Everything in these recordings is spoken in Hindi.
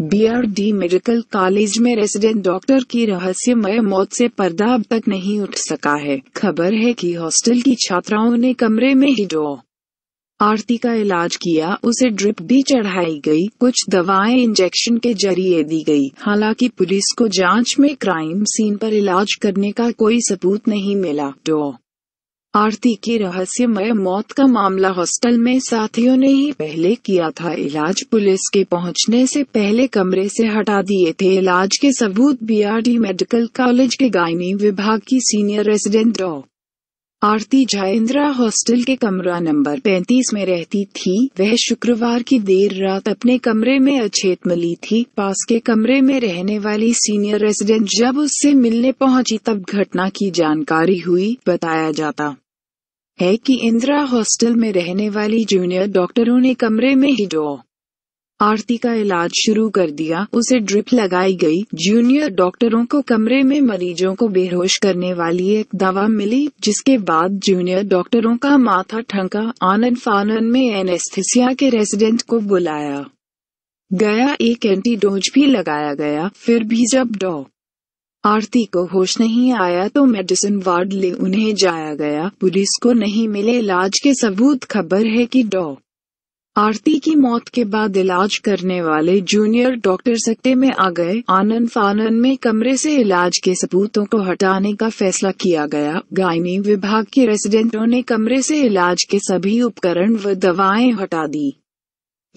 बीआरडी मेडिकल कॉलेज में रेजिडेंट डॉक्टर की रहस्यमय मौत से पर्दा अब तक नहीं उठ सका है खबर है कि हॉस्टल की छात्राओं ने कमरे में ही डॉ आरती का इलाज किया उसे ड्रिप भी चढ़ाई गई कुछ दवाएं इंजेक्शन के जरिए दी गई हालांकि पुलिस को जांच में क्राइम सीन पर इलाज करने का कोई सबूत नहीं मिला डॉ आरती की रहस्यमय मौत का मामला हॉस्टल में साथियों ने ही पहले किया था इलाज पुलिस के पहुंचने से पहले कमरे से हटा दिए थे इलाज के सबूत बीआरडी मेडिकल कॉलेज के गायनी विभाग की सीनियर रेजिडेंट डॉ आरती जयेंद्रा हॉस्टल के कमरा नंबर 35 में रहती थी वह शुक्रवार की देर रात अपने कमरे में अचेत मिली थी पास के कमरे में रहने वाली सीनियर रेजिडेंट जब उससे मिलने पहुंची तब घटना की जानकारी हुई बताया जाता है कि इंदिरा हॉस्टल में रहने वाली जूनियर डॉक्टरों ने कमरे में ही डो आरती का इलाज शुरू कर दिया उसे ड्रिप लगाई गई जूनियर डॉक्टरों को कमरे में मरीजों को बेहोश करने वाली एक दवा मिली जिसके बाद जूनियर डॉक्टरों का माथा ठंका आनंद फानन में एनेस्थिसिया के रेजिडेंट को बुलाया गया एक एंटीडोज भी लगाया गया फिर भी जब डॉ आरती को होश नहीं आया तो मेडिसिन वार्ड ले उन्हें जाया गया पुलिस को नहीं मिले इलाज के सबूत खबर है कि डॉ आरती की मौत के बाद इलाज करने वाले जूनियर डॉक्टर सट्टे में आ गए आनंद फानन में कमरे से इलाज के सबूतों को हटाने का फैसला किया गया गायनी विभाग के रेसिडेंटों ने कमरे से इलाज के सभी उपकरण व दवाएं हटा दी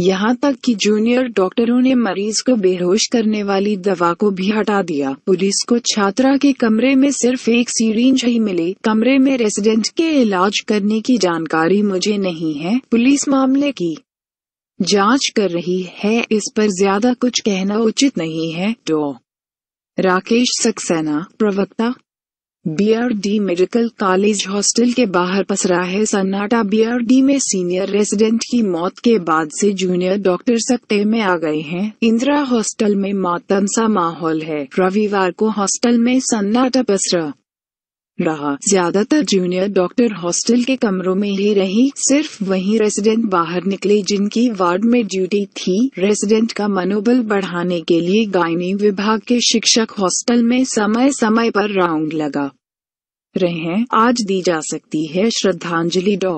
यहाँ तक कि जूनियर डॉक्टरों ने मरीज को बेहोश करने वाली दवा को भी हटा दिया पुलिस को छात्रा के कमरे में सिर्फ एक सीरिंज ही मिली कमरे में रेसिडेंट के इलाज करने की जानकारी मुझे नहीं है पुलिस मामले की जांच कर रही है इस पर ज्यादा कुछ कहना उचित नहीं है डॉ राकेश सक्सेना प्रवक्ता बीआरडी मेडिकल कॉलेज हॉस्टल के बाहर पसरा है सन्नाटा बीआरडी में सीनियर रेजिडेंट की मौत के बाद से जूनियर डॉक्टर सकते में आ गए हैं इंदिरा हॉस्टल में मातम सा माहौल है रविवार को हॉस्टल में सन्नाटा पसरा रहा ज्यादातर जूनियर डॉक्टर हॉस्टल के कमरों में ही रही सिर्फ वही रेसिडेंट बाहर निकले जिनकी वार्ड में ड्यूटी थी रेसिडेंट का मनोबल बढ़ाने के लिए गायनी विभाग के शिक्षक हॉस्टल में समय समय पर राउंड लगा रहे हैं आज दी जा सकती है श्रद्धांजलि डॉ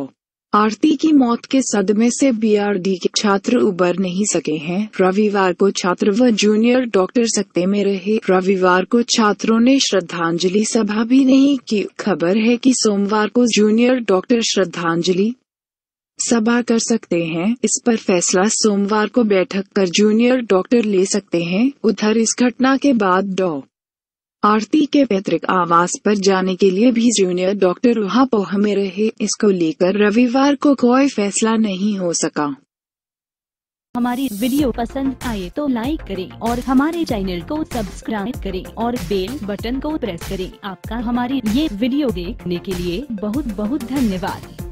आरती की मौत के सदमे से बीआरडी के छात्र उबर नहीं सके हैं रविवार को छात्र व जूनियर डॉक्टर सकते में रहे रविवार को छात्रों ने श्रद्धांजलि सभा भी नहीं की खबर है कि सोमवार को जूनियर डॉक्टर श्रद्धांजलि सभा कर सकते हैं इस पर फैसला सोमवार को बैठक कर जूनियर डॉक्टर ले सकते हैं उधर इस घटना के बाद डॉ आरती के पैतृक आवास पर जाने के लिए भी जूनियर डॉक्टर उहापोह में रहे इसको लेकर रविवार को कोई फैसला नहीं हो सका हमारी वीडियो पसंद आए तो लाइक करें और हमारे चैनल को सब्सक्राइब करें और बेल बटन को प्रेस करें आपका हमारी ये वीडियो देखने के लिए बहुत बहुत धन्यवाद